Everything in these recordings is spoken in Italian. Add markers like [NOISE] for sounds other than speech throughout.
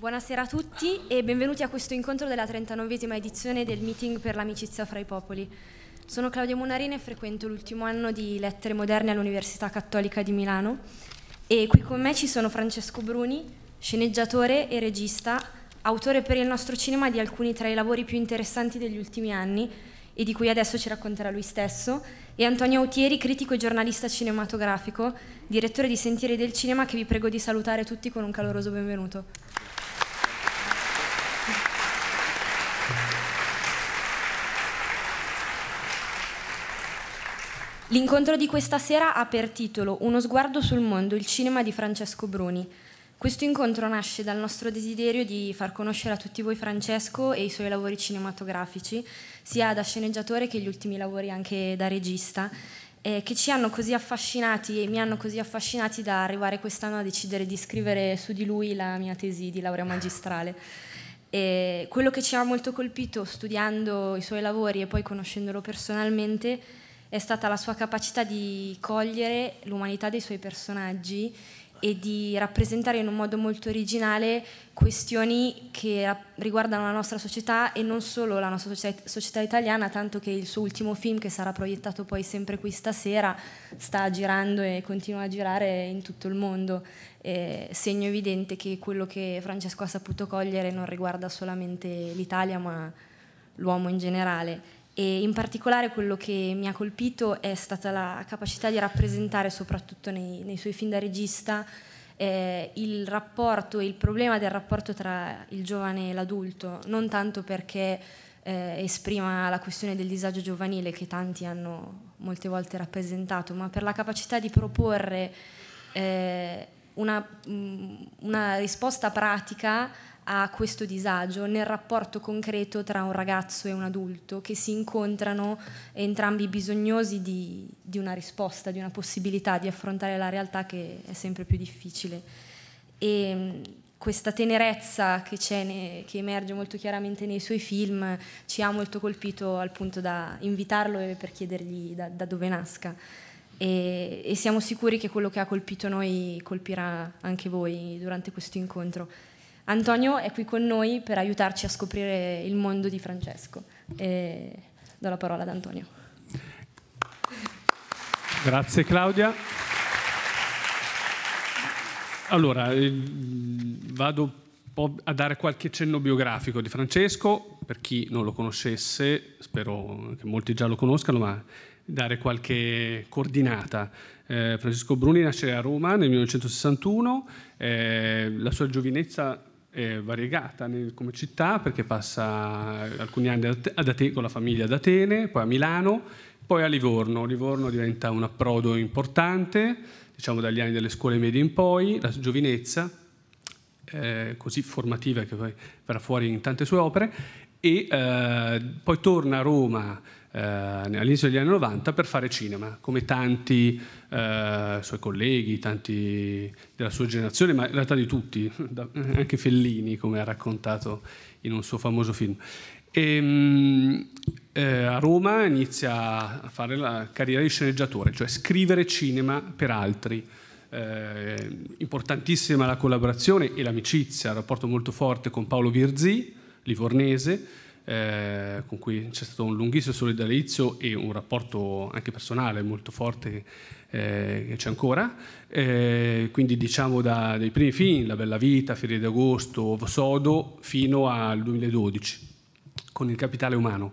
Buonasera a tutti e benvenuti a questo incontro della 39esima edizione del Meeting per l'amicizia fra i popoli. Sono Claudia Monarini e frequento l'ultimo anno di Lettere Moderne all'Università Cattolica di Milano e qui con me ci sono Francesco Bruni, sceneggiatore e regista, autore per il nostro cinema di alcuni tra i lavori più interessanti degli ultimi anni e di cui adesso ci racconterà lui stesso, e Antonio Autieri, critico e giornalista cinematografico, direttore di Sentieri del Cinema, che vi prego di salutare tutti con un caloroso benvenuto. L'incontro di questa sera ha per titolo Uno sguardo sul mondo, il cinema di Francesco Bruni. Questo incontro nasce dal nostro desiderio di far conoscere a tutti voi Francesco e i suoi lavori cinematografici, sia da sceneggiatore che gli ultimi lavori anche da regista, eh, che ci hanno così affascinati e mi hanno così affascinati da arrivare quest'anno a decidere di scrivere su di lui la mia tesi di laurea magistrale. E quello che ci ha molto colpito studiando i suoi lavori e poi conoscendolo personalmente è è stata la sua capacità di cogliere l'umanità dei suoi personaggi e di rappresentare in un modo molto originale questioni che riguardano la nostra società e non solo la nostra società italiana, tanto che il suo ultimo film, che sarà proiettato poi sempre qui stasera, sta girando e continua a girare in tutto il mondo. Eh, segno evidente che quello che Francesco ha saputo cogliere non riguarda solamente l'Italia, ma l'uomo in generale e in particolare quello che mi ha colpito è stata la capacità di rappresentare, soprattutto nei, nei suoi film da regista, eh, il rapporto, e il problema del rapporto tra il giovane e l'adulto, non tanto perché eh, esprima la questione del disagio giovanile che tanti hanno molte volte rappresentato, ma per la capacità di proporre eh, una, mm, una risposta pratica a questo disagio nel rapporto concreto tra un ragazzo e un adulto che si incontrano entrambi bisognosi di, di una risposta, di una possibilità di affrontare la realtà che è sempre più difficile. E, mm, questa tenerezza che, che, emerge molto chiaramente nei suoi film ci ha molto colpito al punto da invitarlo e per chiedergli da, da dove nasca. E, e siamo sicuri che quello che ha colpito noi colpirà anche voi durante questo incontro. Antonio è qui con noi per aiutarci a scoprire il mondo di Francesco. E do la parola ad Antonio. Grazie Claudia. Allora, vado a dare qualche cenno biografico di Francesco, per chi non lo conoscesse, spero che molti già lo conoscano, ma dare qualche coordinata. Eh, Francesco Bruni nasce a Roma nel 1961, eh, la sua giovinezza eh, variegata nel, come città perché passa eh, alcuni anni ad Atene, con la famiglia ad Atene, poi a Milano, poi a Livorno. Livorno diventa un approdo importante, diciamo dagli anni delle scuole medie in poi, la giovinezza, eh, così formativa che poi verrà fuori in tante sue opere, e eh, poi torna a Roma eh, all'inizio degli anni 90 per fare cinema, come tanti eh, suoi colleghi, tanti della sua generazione, ma in realtà di tutti, [LAUGHS] anche Fellini, come ha raccontato in un suo famoso film. E, ehm, eh, a Roma inizia a fare la carriera di sceneggiatore, cioè scrivere cinema per altri. Eh, importantissima la collaborazione e l'amicizia, un rapporto molto forte con Paolo Virzì, livornese, eh, con cui c'è stato un lunghissimo solidalizio e un rapporto anche personale molto forte eh, che c'è ancora. Eh, quindi diciamo da, dai primi film, La Bella Vita, Fiere d'Agosto, Sodo, fino al 2012, con il capitale umano.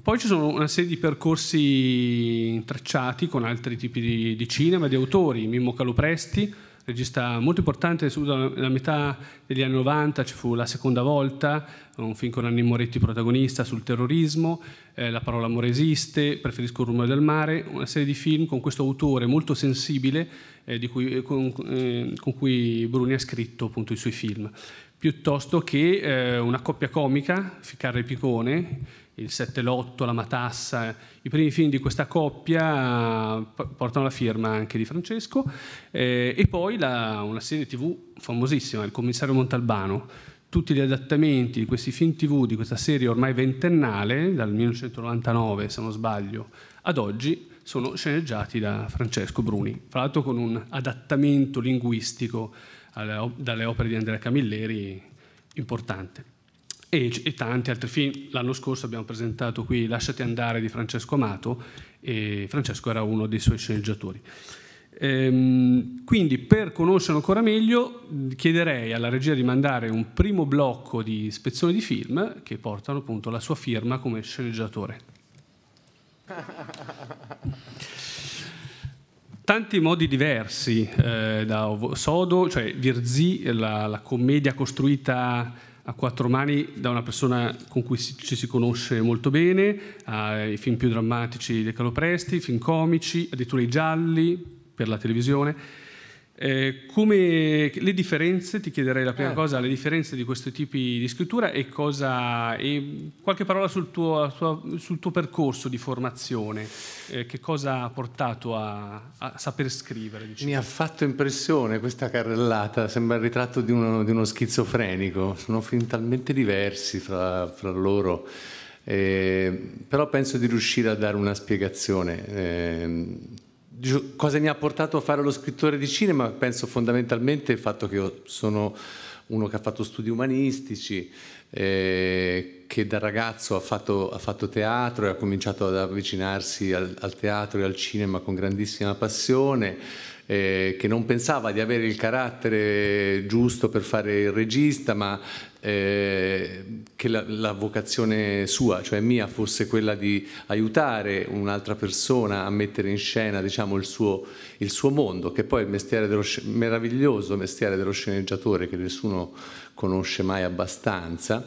Poi ci sono una serie di percorsi intrecciati con altri tipi di, di cinema, di autori, Mimmo Calopresti, regista molto importante, subito nella metà degli anni 90 ci fu La seconda volta, un film con Anni Moretti protagonista sul terrorismo, eh, La parola amore esiste, Preferisco il rumore del mare, una serie di film con questo autore molto sensibile eh, cui, eh, con, eh, con, cui Bruni ha scritto appunto i suoi film piuttosto che eh, una coppia comica, Ficarra e Picone, il 7 Lotto, la Matassa, i primi film di questa coppia eh, portano la firma anche di Francesco, eh, e poi la, una serie tv famosissima, Il commissario Montalbano, tutti gli adattamenti di questi film tv, di questa serie ormai ventennale, dal 1999 se non sbaglio, ad oggi, sono sceneggiati da Francesco Bruni, fra l'altro con un adattamento linguistico alle, dalle opere di Andrea Camilleri importante. E, e tanti altri film. L'anno scorso abbiamo presentato qui Lasciati andare di Francesco Amato e Francesco era uno dei suoi sceneggiatori. Ehm, quindi per conoscerlo ancora meglio chiederei alla regia di mandare un primo blocco di spezzoni di film che portano appunto la sua firma come sceneggiatore. [LAUGHS] tanti modi diversi, eh, da Sodo, cioè Virzi, la, la, commedia costruita a quattro mani da una persona con cui si, ci si conosce molto bene, ai film più drammatici di Calopresti, film comici, addirittura i gialli per la televisione. Eh, come le differenze, ti chiederei la prima eh. cosa, le differenze di questi tipi di scrittura e, cosa, e qualche parola sul tuo, sul tuo, percorso di formazione, eh, che cosa ha portato a, a saper scrivere? Diciamo. Mi ha fatto impressione questa carrellata, sembra il ritratto di uno, di uno schizofrenico, sono fin talmente diversi fra, fra loro. Eh, però penso di riuscire a dare una spiegazione ehm, cosa mi ha portato a fare lo scrittore di cinema? Penso fondamentalmente il fatto che io sono uno che ha fatto studi umanistici, eh, che da ragazzo ha fatto, ha fatto, teatro e ha cominciato ad avvicinarsi al, al teatro e al cinema con grandissima passione eh, che non pensava di avere il carattere giusto per fare il regista, ma eh, che la, la, vocazione sua, cioè mia, fosse quella di aiutare un'altra persona a mettere in scena diciamo, il, suo, il, suo, mondo, che poi è il mestiere dello, meraviglioso mestiere dello sceneggiatore che nessuno conosce mai abbastanza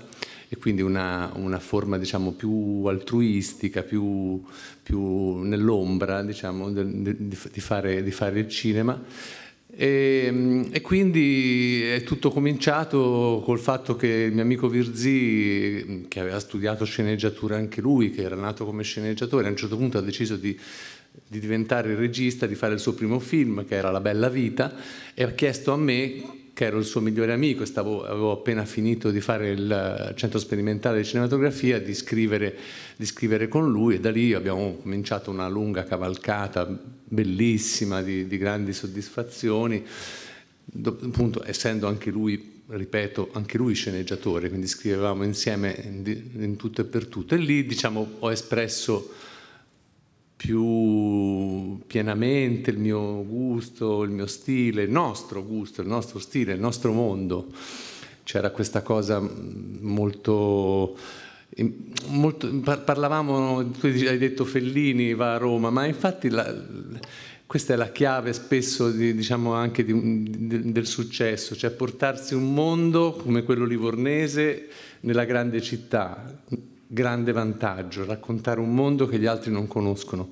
e quindi una, una forma diciamo, più altruistica, più, più nell'ombra diciamo, di, di, fare, di fare il cinema. E, ehm, e, quindi è tutto cominciato col fatto che il mio amico Virzi, che aveva studiato sceneggiatura anche lui, che era nato come sceneggiatore, a un certo punto ha deciso di, di diventare regista, di fare il suo primo film, che era La Bella Vita, e ha chiesto a me che ero il suo migliore amico, stavo, avevo appena finito di fare il centro sperimentale di cinematografia, di scrivere, di scrivere con lui e da lì abbiamo cominciato una lunga cavalcata bellissima di, di grandi soddisfazioni, Do, appunto essendo anche lui ripeto, anche lui sceneggiatore, quindi scrivevamo insieme in, tutto e per tutto. E lì, diciamo, ho espresso più pienamente il mio gusto, il mio stile, il nostro gusto, il nostro stile, il nostro mondo. C'era questa cosa molto... molto parlavamo, tu hai detto Fellini va a Roma, ma infatti la, questa è la chiave spesso di, diciamo anche di, di, del successo, cioè portarsi un mondo come quello livornese nella grande città grande vantaggio, raccontare un mondo che gli altri non conoscono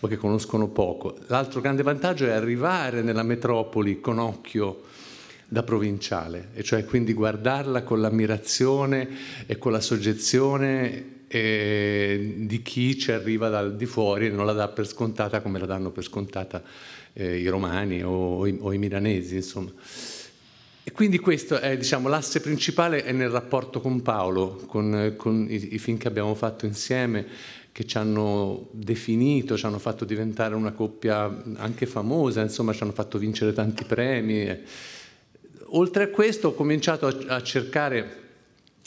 o che conoscono poco. L'altro grande vantaggio è arrivare nella metropoli con occhio da provinciale, e cioè quindi guardarla con l'ammirazione e con la soggezione eh, di chi ci arriva dal di fuori e non la dà per scontata come la danno per scontata eh, i romani o, o, i, o i milanesi, insomma. E quindi questo è diciamo, l'asse principale è nel rapporto con Paolo, con, con i, i, film che abbiamo fatto insieme, che ci hanno definito, ci hanno fatto diventare una coppia anche famosa, insomma ci hanno fatto vincere tanti premi. Oltre a questo ho cominciato a, a cercare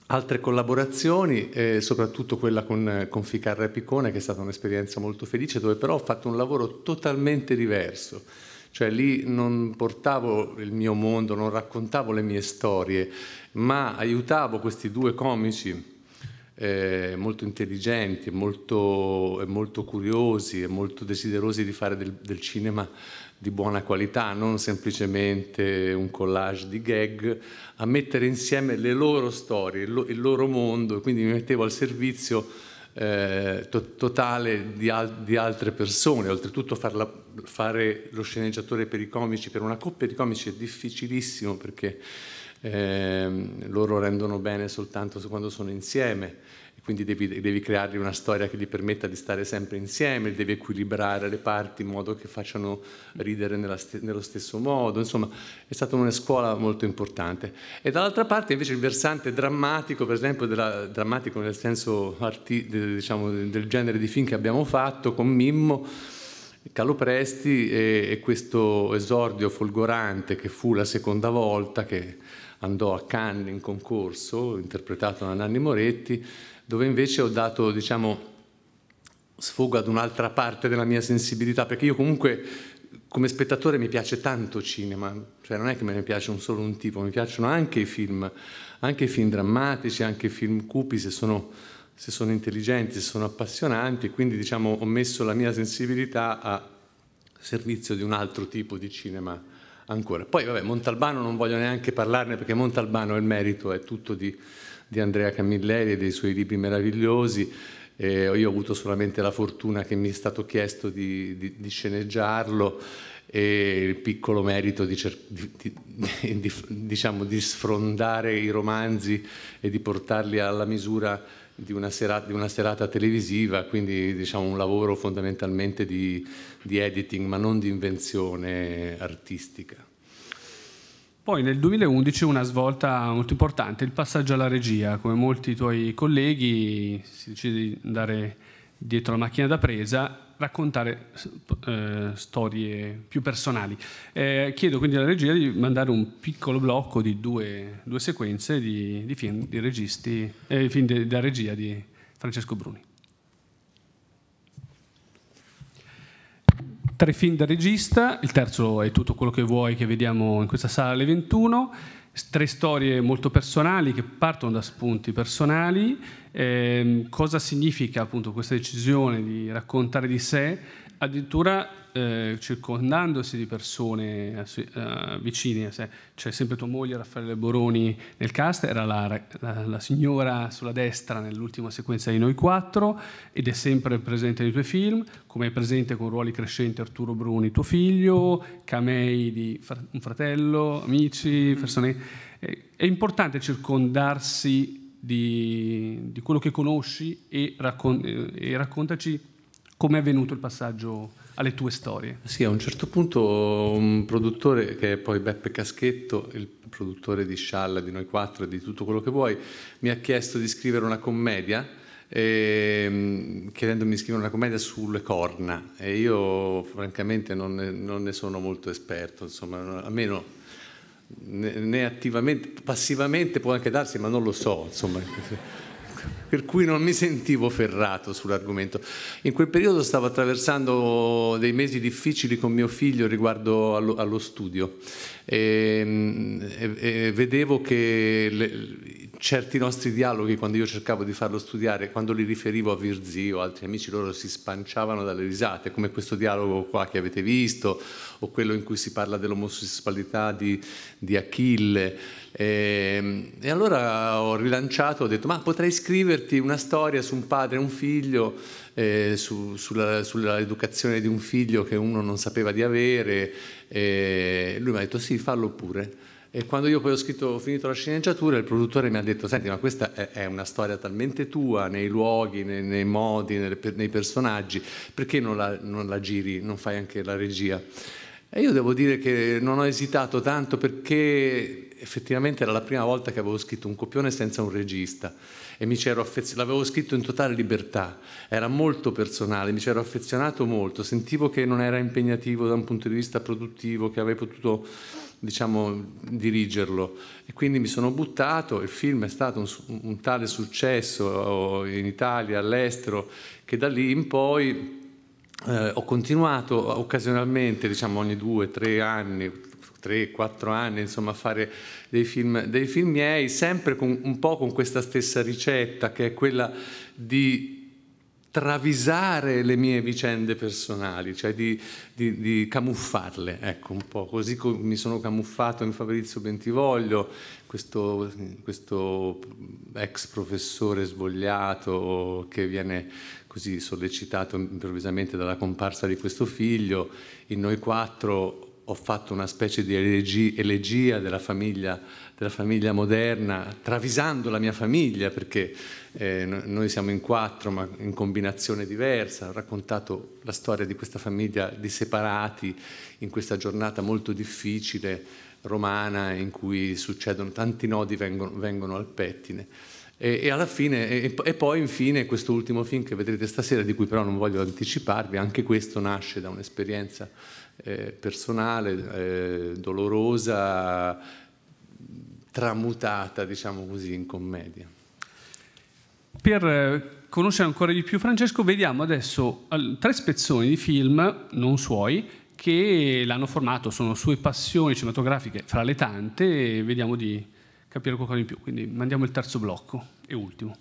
altre collaborazioni, eh, soprattutto quella con, con Ficarra e Piccone, che è stata un'esperienza molto felice, dove però ho fatto un lavoro totalmente diverso cioè lì non portavo il mio mondo, non raccontavo le mie storie, ma aiutavo questi due comici eh, molto intelligenti, molto, molto, curiosi e molto desiderosi di fare del, del, cinema di buona qualità, non semplicemente un collage di gag, a mettere insieme le loro storie, il, il loro mondo, e quindi mi mettevo al servizio eh, to- totale di, al- di, altre persone, oltretutto farla, fare lo sceneggiatore per i comici, per una coppia di comici è difficilissimo perché eh, loro rendono bene soltanto quando sono insieme quindi devi, devi creargli una storia che gli permetta di stare sempre insieme, devi equilibrare le parti in modo che facciano ridere st- nello stesso modo, insomma è stata una scuola molto importante. E dall'altra parte invece il versante drammatico, per esempio della, drammatico nel senso arti- diciamo, del genere di film che abbiamo fatto con Mimmo, Calopresti e, e questo esordio folgorante che fu la seconda volta che andò a Cannes in concorso, interpretato da Nanni Moretti, dove invece ho dato, diciamo, sfogo ad un'altra parte della mia sensibilità, perché io comunque come spettatore mi piace tanto cinema, cioè non è che me ne piace un solo un tipo, mi piacciono anche i film, anche i film drammatici, anche i film cupi se sono, se sono intelligenti, se sono appassionanti, quindi diciamo ho messo la mia sensibilità a servizio di un altro tipo di cinema ancora. Poi vabbè, Montalbano non voglio neanche parlarne perché Montalbano il merito è tutto di di Andrea Camilleri e dei suoi libri meravigliosi. Eh, io ho avuto solamente la fortuna che mi è stato chiesto di, di, di sceneggiarlo e il piccolo merito di, [LAUGHS] di, diciamo, di sfrondare i romanzi e di portarli alla misura di una, serata, di una serata, televisiva, quindi diciamo un lavoro fondamentalmente di, di editing, ma non di invenzione artistica. Poi nel 2011 una svolta molto importante, il passaggio alla regia. Come molti tuoi colleghi si decide di andare dietro la macchina da presa, raccontare eh, storie più personali. Eh, chiedo quindi alla regia di mandare un piccolo blocco di due, due sequenze di, di, film di registi, eh, film de, da regia di Francesco Bruni. tre film da regista, il terzo è tutto quello che vuoi che vediamo in questa sala alle 21, tre storie molto personali che partono da spunti personali, eh, cosa significa appunto questa decisione di raccontare di sé, addirittura eh, circondandosi di persone eh, eh vicine, c'è sempre tua moglie Raffaele Boroni nel cast, era la, la, la signora sulla destra nell'ultima sequenza di Noi Quattro ed è sempre presente nei tuoi film, come è presente con ruoli crescenti Arturo Bruni, tuo figlio, Camei di fr un fratello, amici, mm-hmm. persone... Eh, è importante circondarsi di, di quello che conosci e, raccon eh, e raccontaci com'è avvenuto il passaggio alle tue storie. Sì, a un certo punto un produttore, che è poi Beppe Caschetto, il produttore di Scialla, di Noi Quattro e di tutto quello che vuoi, mi ha chiesto di scrivere una commedia, eh, chiedendomi di scrivere una commedia sulle corna e io francamente non ne, non ne sono molto esperto, insomma, almeno né attivamente, passivamente può anche darsi, ma non lo so, insomma per cui non mi sentivo ferrato sull'argomento. In quel periodo stavo attraversando dei mesi difficili con mio figlio riguardo allo, allo studio e, ehm, e, e, vedevo che... Le, certi nostri dialoghi, quando io cercavo di farlo studiare, quando li riferivo a Virzi o altri amici, loro si spanciavano dalle risate, come questo dialogo qua che avete visto, o quello in cui si parla dell'omosessualità di, di Achille. E, ehm, e, allora ho rilanciato, ho detto, ma potrei scriverti una storia su un padre e un figlio, eh, su, sulla, sull'educazione di un figlio che uno non sapeva di avere. E lui mi ha detto, sì, fallo pure. E quando io poi ho, scritto, ho finito la sceneggiatura, il produttore mi ha detto: Senti, ma questa è, una storia talmente tua nei luoghi, nei, nei modi, nelle, nei personaggi, perché non la, non la giri, non fai anche la regia? E io devo dire che non ho esitato tanto perché effettivamente era la prima volta che avevo scritto un copione senza un regista e mi c'ero affezionato, l'avevo scritto in totale libertà, era molto personale, mi c'ero affezionato molto, sentivo che non era impegnativo da un punto di vista produttivo, che avrei potuto diciamo, dirigerlo. E quindi mi sono buttato, il film è stato un, un tale successo in Italia, all'estero, che da lì in poi eh, ho continuato occasionalmente, diciamo ogni due, tre anni, tre, quattro anni, insomma, a fare dei film, dei film miei, sempre con, un po' con questa stessa ricetta, che è quella di travisare le mie vicende personali, cioè di, di, di, camuffarle, ecco un po', così come mi sono camuffato in Fabrizio Bentivoglio, questo, questo ex professore svogliato che viene così sollecitato improvvisamente dalla comparsa di questo figlio, in noi quattro ho fatto una specie di elegia della famiglia, della famiglia moderna, travisando la mia famiglia, perché eh, noi siamo in quattro, ma in combinazione diversa. Ho raccontato la storia di questa famiglia di separati in questa giornata molto difficile, romana, in cui succedono tanti nodi, vengono, vengono al pettine. E, e, alla fine, e, e poi infine questo ultimo film che vedrete stasera, di cui però non voglio anticiparvi, anche questo nasce da un'esperienza eh, personale, eh, dolorosa, tramutata, diciamo così, in commedia. Per eh, conoscere ancora di più Francesco, vediamo adesso tre spezzoni di film, non suoi, che l'hanno formato, sono sue passioni cinematografiche fra le tante e vediamo di capire qualcosa di più. Quindi mandiamo il terzo blocco e ultimo.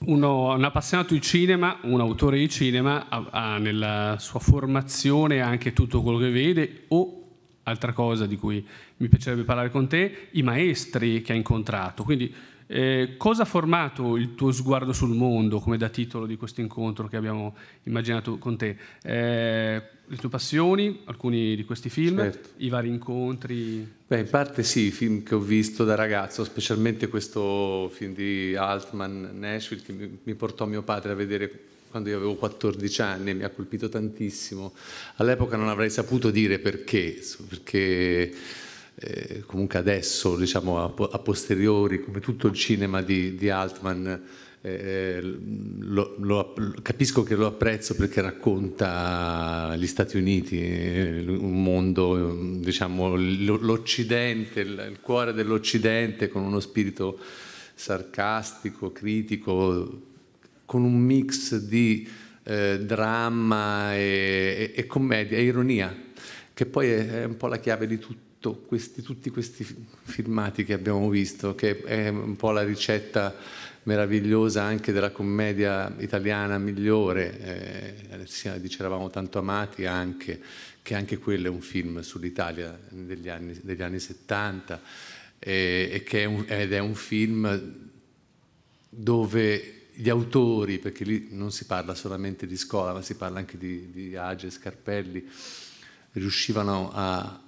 uno, un appassionato di cinema, un autore di cinema, ha, ha nella sua formazione anche tutto quello che vede o altra cosa di cui mi piacerebbe parlare con te, i maestri che ha incontrato. Quindi eh, cosa ha formato il tuo sguardo sul mondo, come da titolo di questo incontro che abbiamo immaginato con te? Eh, le tue passioni, alcuni di questi film, certo. i vari incontri? Beh, in parte sì, i film che ho visto da ragazzo, specialmente questo film di Altman, Nashville, che mi, mi portò mio padre a vedere quando io avevo 14 anni, mi ha colpito tantissimo. All'epoca non avrei saputo dire perché, perché eh, comunque adesso, diciamo a, a, posteriori, come tutto il cinema di, di Altman, eh, lo, lo, capisco che lo apprezzo perché racconta gli Stati Uniti, eh, un mondo, diciamo, l'Occidente, il cuore dell'Occidente con uno spirito sarcastico, critico, con un mix di eh, dramma e, e, e commedia e ironia, che poi è, è un po' la chiave di tutto fatto questi, tutti questi filmati che abbiamo visto, che è un po' la ricetta meravigliosa anche della commedia italiana migliore, eh, di C'eravamo tanto amati anche, che anche quello è un film sull'Italia degli anni, degli anni 70 eh, è un, ed è un film dove gli autori, perché lì non si parla solamente di scuola, ma si parla anche di, di Age, Scarpelli, riuscivano a,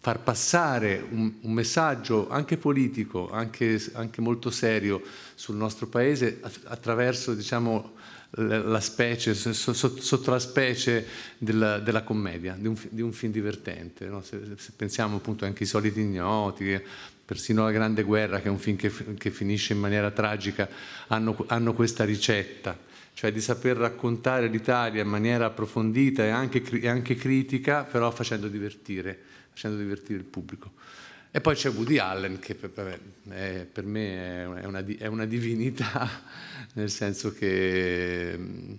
far passare un, un messaggio anche politico, anche, anche, molto serio sul nostro paese attraverso diciamo, la specie, sotto la specie della, della commedia, di un, di un, film divertente. No? Se, se, pensiamo appunto anche ai soliti ignoti, persino alla Grande Guerra, che è un film che, che finisce in maniera tragica, hanno, hanno, questa ricetta, cioè di saper raccontare l'Italia in maniera approfondita e anche, e anche critica, però facendo divertire facendo divertire il pubblico. E poi c'è Woody Allen che per, è, per me è una, è una, divinità, [LAUGHS] nel senso che mm,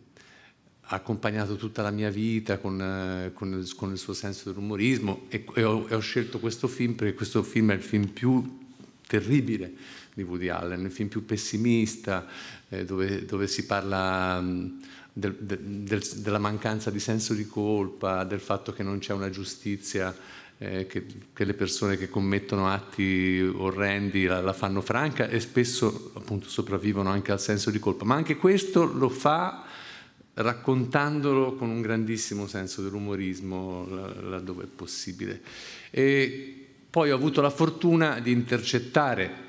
ha accompagnato tutta la mia vita con, eh, con, con il suo senso dell'umorismo e, e, ho, e ho scelto questo film perché questo film è il film più terribile di Woody Allen, il film più pessimista, eh, dove, dove, si parla mm, del, del, della mancanza di senso di colpa, del fatto che non c'è una giustizia eh, che, che, le persone che commettono atti orrendi la, la, fanno franca e spesso appunto sopravvivono anche al senso di colpa, ma anche questo lo fa raccontandolo con un grandissimo senso dell'umorismo laddove è possibile. E poi ho avuto la fortuna di intercettare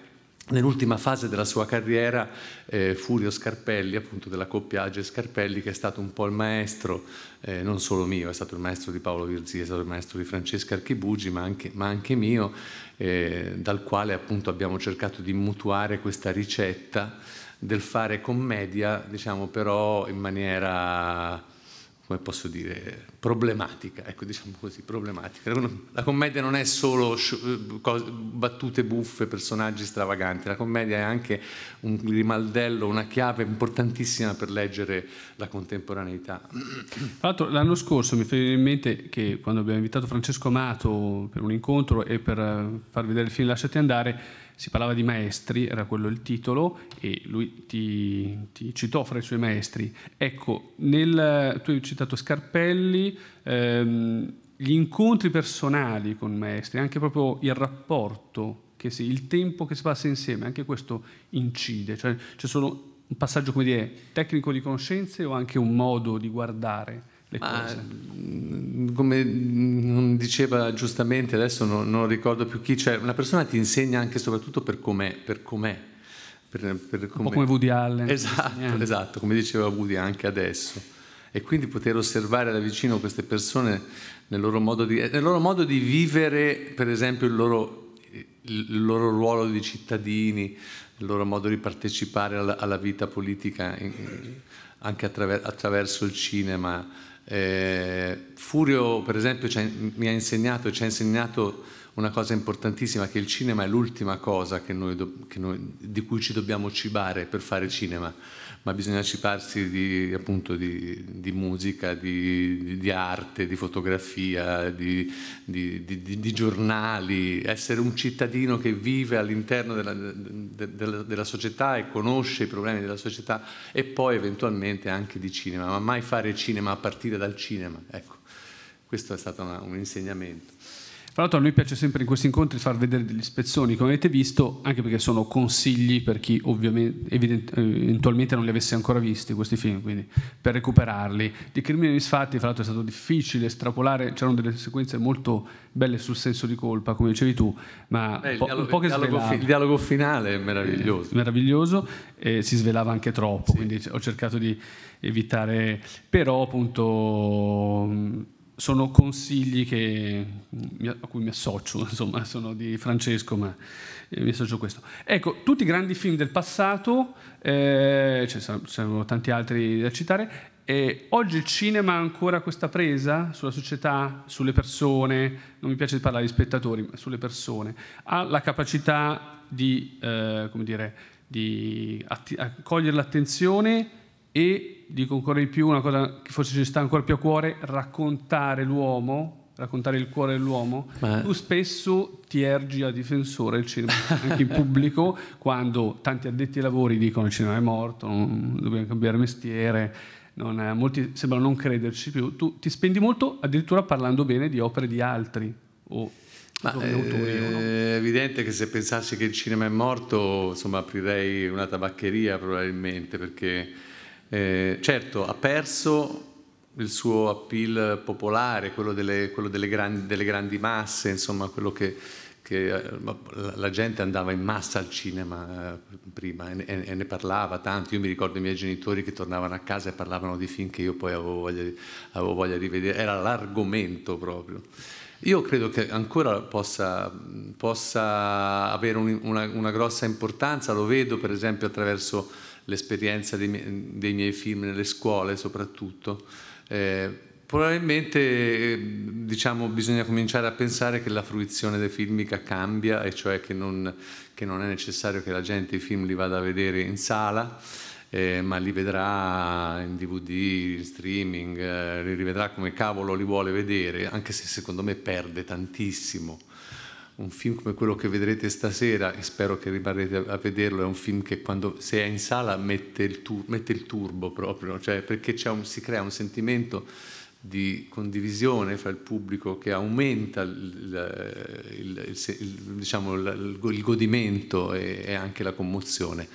Nell'ultima fase della sua carriera eh, Furio Scarpelli, appunto della coppia Age Scarpelli, che è stato un po' il maestro, eh, non solo mio, è stato il maestro di Paolo Virzì, è stato il maestro di Francesca Archibugi, ma anche, ma anche mio, eh, dal quale appunto abbiamo cercato di mutuare questa ricetta del fare commedia, diciamo però in maniera come posso dire, problematica, ecco diciamo così, problematica. La commedia non è solo eh, battute buffe, personaggi stravaganti, la commedia è anche un rimaldello, una chiave importantissima per leggere la contemporaneità. Tra l'altro l'anno scorso mi viene in mente che quando abbiamo invitato Francesco Amato per un incontro e per eh, far vedere il film Lasciati andare, si parlava di maestri, era quello il titolo, e lui ti, ti citò fra i suoi maestri. Ecco, nel, tu hai citato Scarpelli, ehm, gli incontri personali con maestri, anche proprio il rapporto, si, il tempo che si passa insieme, anche questo incide, cioè c'è solo un passaggio, come dire, tecnico di conoscenze o anche un modo di guardare le Ma, cose. Come diceva giustamente, adesso non, non ricordo più chi, cioè una persona ti insegna anche e soprattutto per com'è, per com'è. Per, per com'è. Un po' come Woody Allen. Esatto, esatto, come diceva Woody anche adesso. E quindi poter osservare da vicino queste persone nel loro modo di, nel loro modo di vivere, per esempio, il loro, il loro ruolo di cittadini, il loro modo di partecipare alla, alla vita politica anche attraver- attraverso il cinema eh, Furio, per esempio, mi ha insegnato e ci ha insegnato una cosa importantissima, che il cinema è l'ultima cosa che noi, che noi, di cui ci dobbiamo cibare per fare cinema ma bisogna occuparsi di, appunto di, di musica, di, di, arte, di fotografia, di, giornali, essere un cittadino che vive all'interno della, de, de, della, società e conosce i problemi della società e poi eventualmente anche di cinema, ma mai fare cinema a partire dal cinema. Ecco, questo è stato una, un insegnamento. Tra l'altro a noi piace sempre in questi incontri far vedere degli spezzoni, come avete visto, anche perché sono consigli per chi ovviamente evident- eh, eventualmente non li avesse ancora visti questi film, quindi per recuperarli. Di Crimini misfatti, tra l'altro è stato difficile estrapolare, c'erano delle sequenze molto belle sul senso di colpa, come dicevi tu, ma Beh, po- dialogo, poche dialogo svelava. Il dialogo finale è meraviglioso. Eh, meraviglioso, eh, si svelava anche troppo, sì. quindi ho cercato di evitare, però appunto sono consigli che, a cui mi associo, [LAUGHS] insomma, sono di Francesco, ma eh, mi associo a questo. Ecco, tutti i grandi film del passato, eh, ce ne sono tanti altri da citare, e oggi il cinema ha ancora questa presa sulla società, sulle persone, non mi piace parlare di spettatori, ma sulle persone, ha la capacità di, eh, dire, di atti- cogliere l'attenzione e dico ancora di più, una cosa che forse ci sta ancora più a cuore, raccontare l'uomo raccontare il cuore dell'uomo, Beh. tu spesso ti ergi a difensore del cinema, anche in [LAUGHS] pubblico, quando tanti addetti ai lavori dicono il cinema è morto, non, dobbiamo cambiare mestiere, è, molti sembrano non crederci più, tu ti spendi molto addirittura parlando bene di opere di altri o ma eh, è evidente che se pensassi che il cinema è morto, insomma, aprirei una tabaccheria probabilmente, perché eh, certo, ha perso il suo appeal popolare, quello delle, quello delle, grandi, delle grandi, masse, insomma, quello che, che, eh, la gente andava in massa al cinema eh, prima e, e, ne parlava tanto. Io mi ricordo i miei genitori che tornavano a casa e parlavano di film che io poi avevo voglia, avevo voglia di vedere, era l'argomento proprio. Io credo che ancora possa, possa avere un, una, una grossa importanza, lo vedo per esempio attraverso l'esperienza dei, dei, miei film nelle scuole soprattutto. Eh, probabilmente diciamo, bisogna cominciare a pensare che la fruizione dei filmica cambia e cioè che non, che non è necessario che la gente i film li vada a vedere in sala. Eh, ma li vedrà in DVD, in streaming, eh, li rivedrà come cavolo li vuole vedere, anche se secondo me perde tantissimo un film come quello che vedrete stasera, e spero che rimarrete a vederlo, è un film che quando se è in sala mette il, tu, mette il turbo proprio, cioè perché un, si crea un sentimento di condivisione fra il pubblico che aumenta il, il, il diciamo, godimento e, e anche la commozione.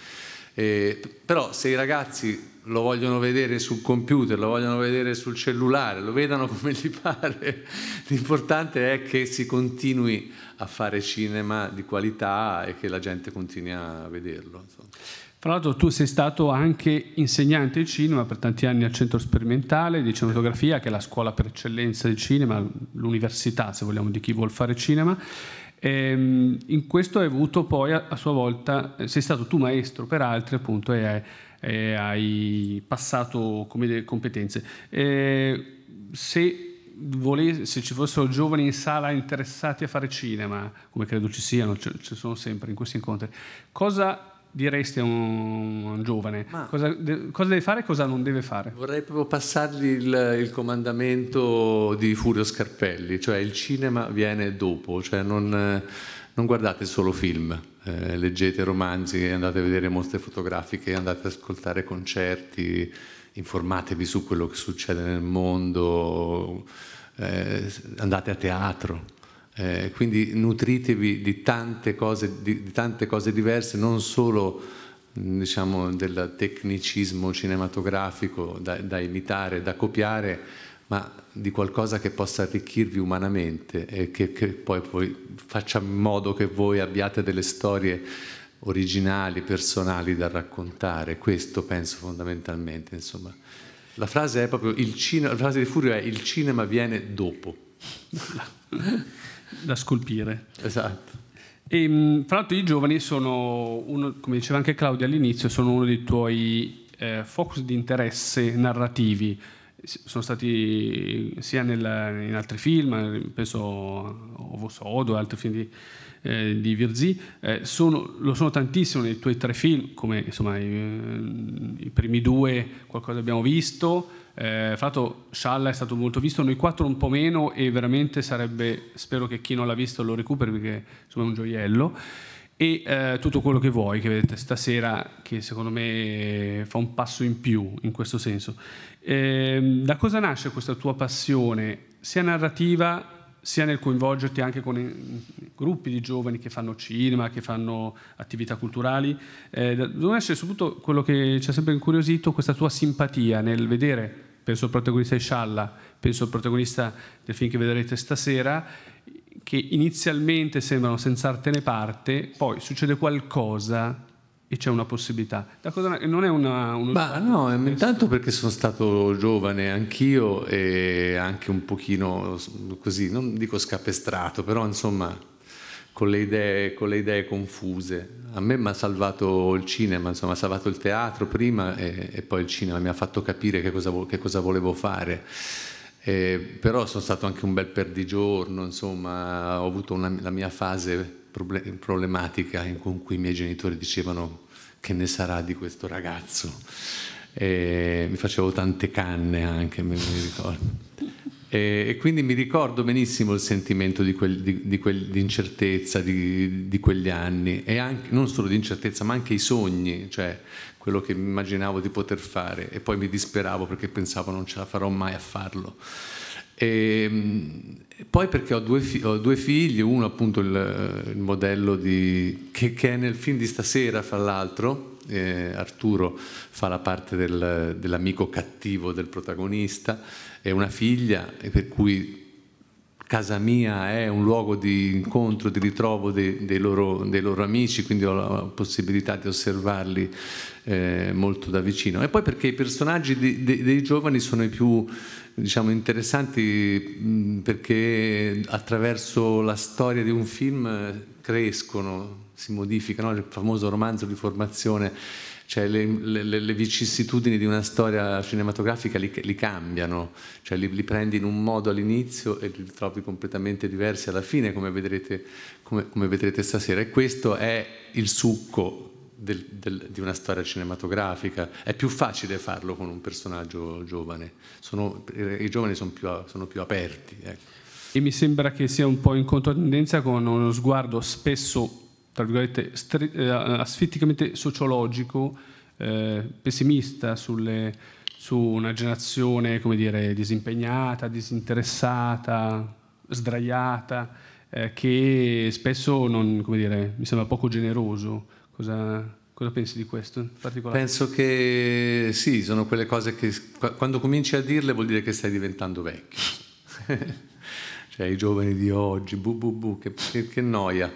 Eh, però se i ragazzi lo vogliono vedere sul computer, lo vogliono vedere sul cellulare, lo vedano [LAUGHS] come gli pare, l'importante è che si continui a fare cinema di qualità e che la gente continui a vederlo. Fra l'altro tu sei stato anche insegnante di cinema per tanti anni al centro sperimentale di cinematografia, che è la scuola per eccellenza del cinema, l'università se vogliamo di chi vuole fare cinema. Ehm, in questo hai avuto poi a, a, sua volta, eh, sei stato tu maestro per altri appunto e hai, e hai passato come competenze. Ehm, se Volesse, se ci fossero giovani in sala interessati a fare cinema, come credo ci siano, ci sono sempre in questi incontri, cosa diresti a un, un giovane? Cosa, de, cosa, deve fare e cosa non deve fare? Vorrei proprio passargli il, il, comandamento di Furio Scarpelli, cioè il cinema viene dopo, cioè non, non guardate solo film, eh, leggete romanzi, andate a vedere mostre fotografiche, andate ad ascoltare concerti, informatevi su quello che succede nel mondo, eh, andate a teatro eh, quindi nutritevi di tante cose, di, di tante cose diverse, non solo diciamo, del tecnicismo cinematografico da, da, imitare, da copiare, ma di qualcosa che possa arricchirvi umanamente e che, che poi, poi faccia in modo che voi abbiate delle storie originali, personali da raccontare. Questo penso fondamentalmente, insomma. La frase, è proprio il cine- la frase di Furio è il cinema viene dopo. [LAUGHS] da scolpire. Esatto. E, fra l'altro i giovani sono, uno, come diceva anche Claudia all'inizio, sono uno dei tuoi eh, focus di interesse narrativi. Sono stati sia nel, in altri film, penso Ovos Odo e altri film di, eh, di Virzi, eh, sono, lo sono tantissimo nei tuoi tre film, come insomma i, i primi due qualcosa abbiamo visto, eh, fra l'altro Scialla è stato molto visto, noi quattro un po' meno e veramente sarebbe, spero che chi non l'ha visto lo recuperi perché insomma è un gioiello. E eh, tutto quello che vuoi, che vedete stasera, che secondo me eh, fa un passo in più in questo senso. Eh, da cosa nasce questa tua passione, sia narrativa sia nel coinvolgerti anche con gruppi di giovani che fanno cinema, che fanno attività culturali, eh, devono essere soprattutto quello che ci ha sempre incuriosito, questa tua simpatia nel vedere, penso al protagonista di Scialla, penso al protagonista del film che vedrete stasera, che inizialmente sembrano senz'artene parte, poi succede qualcosa e c'è una possibilità. Cosa, non è una, uno Ma no, intanto perché sono stato giovane anch'io e anche un pochino così, non dico scapestrato, però insomma con le idee, con le idee confuse. A me mi ha salvato il cinema, insomma, ha salvato il teatro prima e, e, poi il cinema, mi ha fatto capire che cosa, che cosa volevo fare. E, però sono stato anche un bel perdigiorno, insomma, ho avuto una, la mia fase problematica in cui i miei genitori dicevano che ne sarà di questo ragazzo. E mi facevo tante canne anche, mi ricordo. E, quindi mi ricordo benissimo il sentimento di, quel, di, di, quel, di incertezza di, quegli anni e anche, non solo di incertezza ma anche i sogni, cioè quello che immaginavo di poter fare e poi mi disperavo perché pensavo non ce la farò mai a farlo. E, ehm, poi perché ho due, fi- ho due, figli, uno appunto il, il modello di, che, che, è nel film di stasera, fra l'altro, eh, Arturo fa la parte del, dell'amico cattivo del protagonista, è una figlia, per cui casa mia è un luogo di incontro, di ritrovo dei, dei, loro, dei loro, amici, quindi ho la possibilità di osservarli eh, molto da vicino. E poi perché i personaggi di, de, dei giovani sono i più diciamo, interessanti mh, perché attraverso la storia di un film eh, crescono, si modificano, il famoso romanzo di formazione cioè le, le, le, vicissitudini di una storia cinematografica li, li cambiano, cioè li, li, prendi in un modo all'inizio e li trovi completamente diversi alla fine, come vedrete, come, come vedrete stasera. E questo è il succo del, del, di una storia cinematografica. È più facile farlo con un personaggio giovane, sono, i giovani sono più, sono più aperti. Ecco. E mi sembra che sia un po' in controtendenza con uno sguardo spesso tra virgolette, stri- eh, asfitticamente sociologico, eh, pessimista sulle, su una generazione, come dire, disimpegnata, disinteressata, sdraiata, eh, che spesso non, come dire, mi sembra poco generoso. Cosa, cosa pensi di questo in particolare? Penso che sì, sono quelle cose che quando cominci a dirle vuol dire che stai diventando vecchio. [LAUGHS] cioè i giovani di oggi, bu bu bu, che, che noia.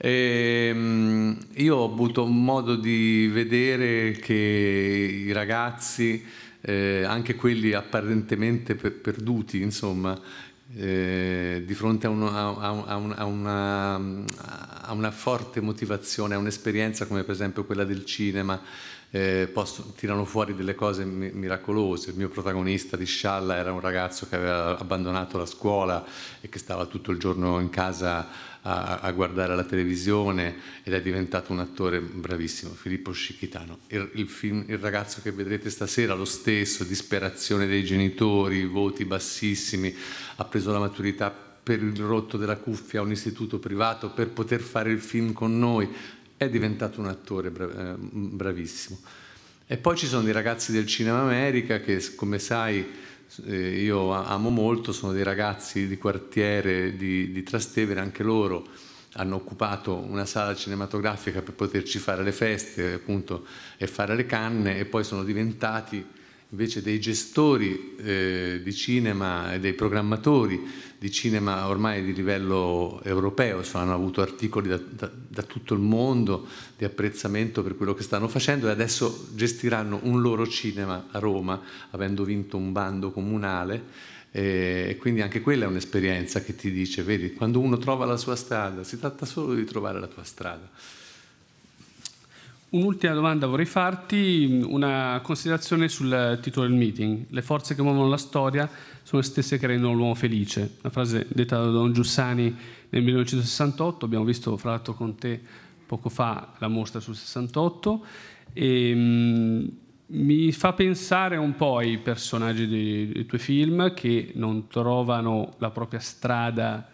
E ehm, io ho avuto modo di vedere che i ragazzi, eh, anche quelli apparentemente perduti, insomma, eh, di fronte a, uno, a, a, un, una, a, una, forte motivazione, a un'esperienza come per esempio quella del cinema, eh, posso, tirano fuori delle cose mi, miracolose. Il mio protagonista di Scialla era un ragazzo che aveva abbandonato la scuola e che stava tutto il giorno in casa a, a, guardare la televisione ed è diventato un attore bravissimo, Filippo Scicchitano. Il, il, film, il ragazzo che vedrete stasera, lo stesso, disperazione dei genitori, voti bassissimi, ha preso la maturità per il rotto della cuffia a un istituto privato per poter fare il film con noi, è diventato un attore bra eh, bravissimo. E poi ci sono dei ragazzi del Cinema America che, come sai, eh, io amo molto, sono dei ragazzi di quartiere di, di Trastevere, anche loro hanno occupato una sala cinematografica per poterci fare le feste appunto, e fare le canne e poi sono diventati invece dei gestori eh, di cinema e dei programmatori di cinema ormai di livello europeo, cioè hanno avuto articoli da, da, da, tutto il mondo di apprezzamento per quello che stanno facendo e adesso gestiranno un loro cinema a Roma, avendo vinto un bando comunale. Eh, e quindi anche quella è un'esperienza che ti dice, vedi, quando uno trova la sua strada, si tratta solo di trovare la tua strada. Un'ultima domanda vorrei farti, una considerazione sul titolo del meeting. Le forze che muovono la storia sono le stesse che rendono l'uomo felice. Una frase detta da Don Giussani nel 1968, abbiamo visto fra l'altro con te poco fa la mostra sul 68. E, mh, mi fa pensare un po' ai personaggi dei, dei tuoi film che non trovano la propria strada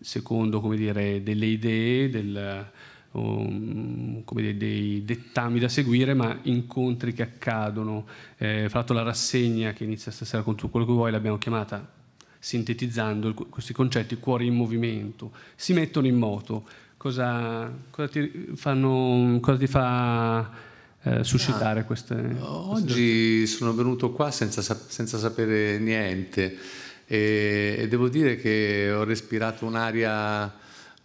secondo dire, delle idee, del um, dei, dei, dettami da seguire, ma incontri che accadono. Eh, fra l'altro la rassegna che inizia stasera con tu quello che vuoi l'abbiamo chiamata, sintetizzando questi concetti, cuori in movimento, si mettono in moto. Cosa, cosa, ti, fanno, cosa ti, fa eh, suscitare ah, queste... Oggi queste... sono venuto qua senza, senza sapere niente e, e devo dire che ho respirato un'aria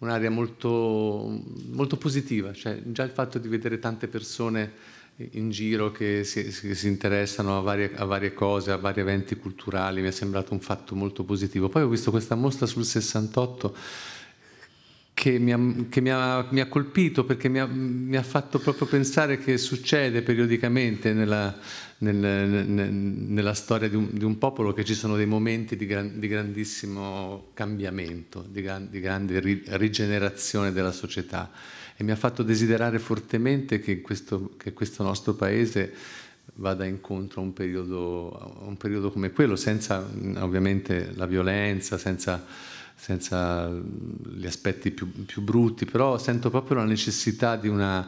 un'area molto, molto, positiva, cioè già il fatto di vedere tante persone in giro che si, si interessano a varie, a varie, cose, a vari eventi culturali, mi è sembrato un fatto molto positivo. Poi ho visto questa mostra sul 68 che, mi ha, che mi, ha, mi ha, colpito perché mi ha, mi ha, fatto proprio pensare che succede periodicamente nella, nel, nel, nella storia di un, di un, popolo che ci sono dei momenti di, gran, di grandissimo cambiamento, di, gran, di grande ri, rigenerazione della società e mi ha fatto desiderare fortemente che questo, che questo nostro paese vada incontro a un, periodo, a un periodo come quello, senza ovviamente la violenza, senza senza mm, gli aspetti più, più brutti, però sento proprio la necessità di un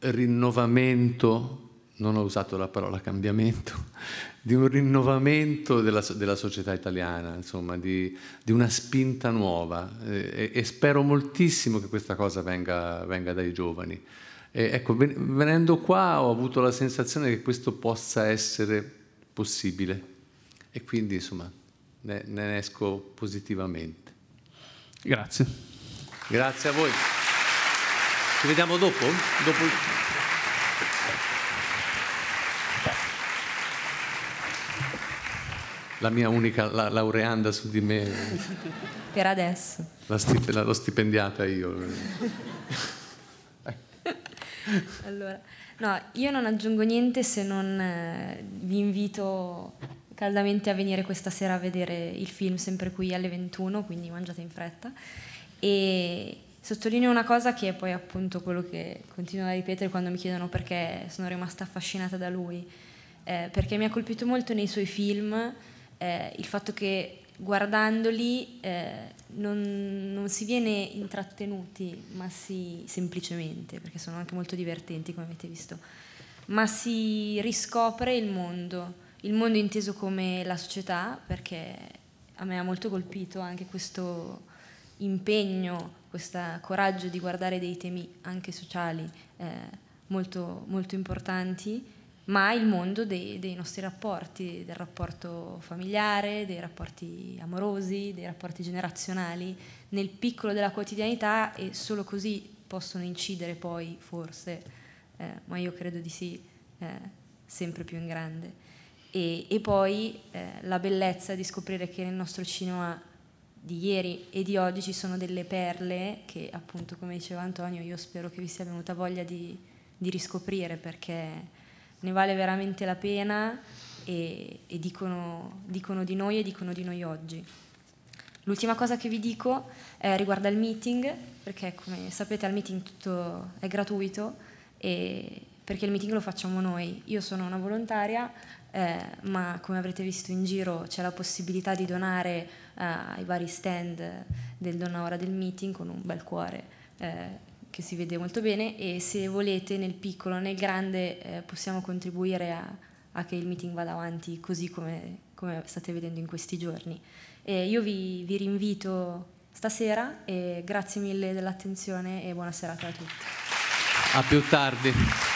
rinnovamento, non ho usato la parola cambiamento, [LAUGHS] di un rinnovamento della, della società italiana, insomma, di, di una spinta nuova e, e, spero moltissimo che questa cosa venga, venga dai giovani. E ecco, venendo qua ho avuto la sensazione che questo possa essere possibile e quindi insomma ne, ne esco positivamente. Grazie. Grazie a voi. Ci vediamo dopo? dopo... la mia unica la, laureanda su di me. Per adesso. La stip, la, l'ho stipendiata io. allora, no, io non aggiungo niente se non eh, vi invito caldamente a venire questa sera a vedere il film sempre qui alle 21, quindi mangiate in fretta. E sottolineo una cosa che è poi appunto quello che continuo a ripetere quando mi chiedono perché sono rimasta affascinata da lui, eh, perché mi ha colpito molto nei suoi film eh, il fatto che guardandoli eh, non, non, si viene intrattenuti, ma si semplicemente, perché sono anche molto divertenti come avete visto, ma si riscopre il mondo il mondo inteso come la società, perché a me ha molto colpito anche questo impegno, questo coraggio di guardare dei temi anche sociali eh, molto, molto, importanti, ma il mondo dei, dei, nostri rapporti, del rapporto familiare, dei rapporti amorosi, dei rapporti generazionali, nel piccolo della quotidianità e solo così possono incidere poi, forse, eh, ma io credo di sì, eh, sempre più in grande e, e poi eh, la bellezza di scoprire che nel nostro cinema di ieri e di oggi ci sono delle perle che appunto come diceva Antonio io spero che vi sia venuta voglia di, di riscoprire perché ne vale veramente la pena e, e dicono, dicono, di noi e dicono di noi oggi. L'ultima cosa che vi dico eh, riguarda il meeting, perché come sapete al meeting tutto è gratuito e perché il meeting lo facciamo noi. Io sono una volontaria, eh, ma come avrete visto in giro c'è la possibilità di donare eh, ai vari stand del Donna Ora del Meeting con un bel cuore eh, che si vede molto bene e se volete nel piccolo nel grande eh, possiamo contribuire a, a, che il meeting vada avanti così come, come state vedendo in questi giorni. E io vi, vi rinvito stasera e grazie mille dell'attenzione e buona serata a tutti. A più tardi.